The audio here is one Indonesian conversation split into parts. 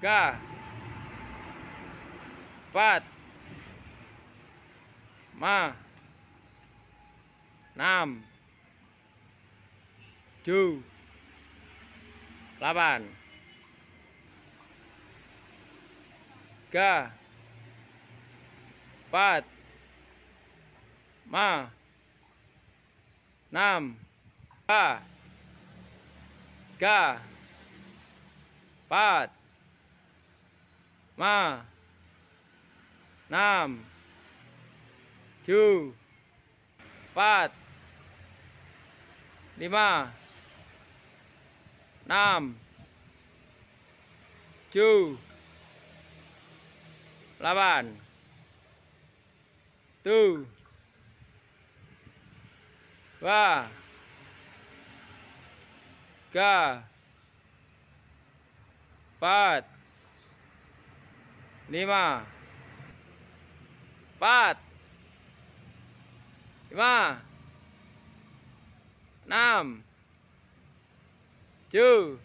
tiga empat lima enam tujuh delapan tiga empat lima enam tiga empat ma enam tujuh empat lima enam tujuh delapan tuh dua tiga empat lima empat lima enam tujuh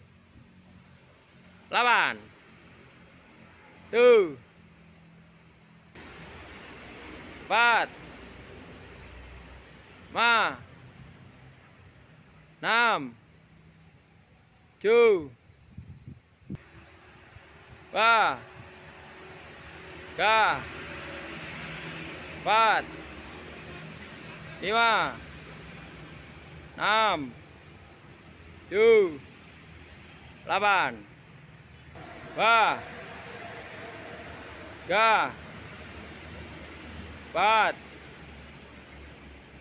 delapan tuh empat ma enam tujuh wah tiga empat lima enam tujuh delapan dua tiga empat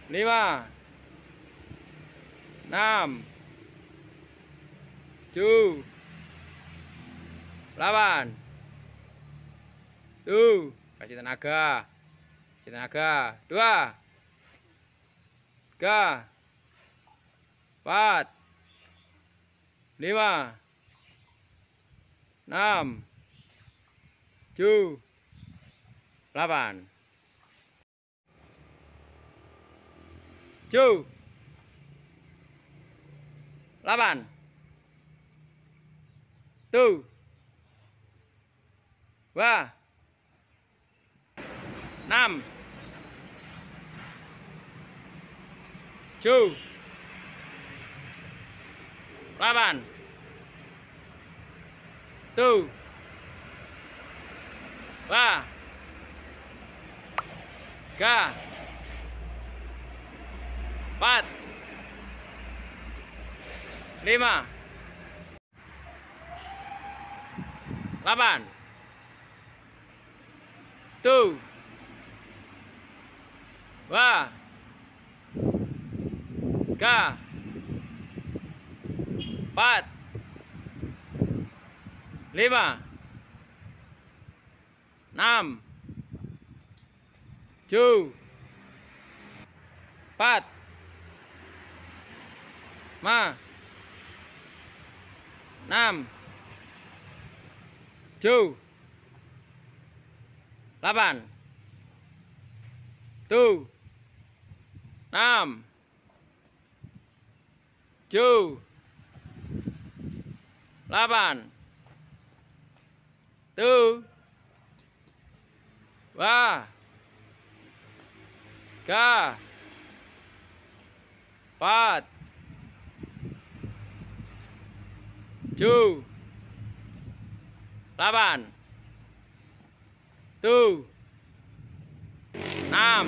lima enam tujuh delapan tuh kasih tenaga kasih tenaga dua tiga empat lima enam tujuh delapan tujuh delapan tujuh, wah năm chu ra bàn tư ba ga empat lima delapan tuh Wah, Ka. Empat. Lima. Enam. Tujuh. Empat. Ma. Enam. Tujuh. Delapan. Tuh enam tu, delapan tu, wah ga empat tu, delapan tu, enam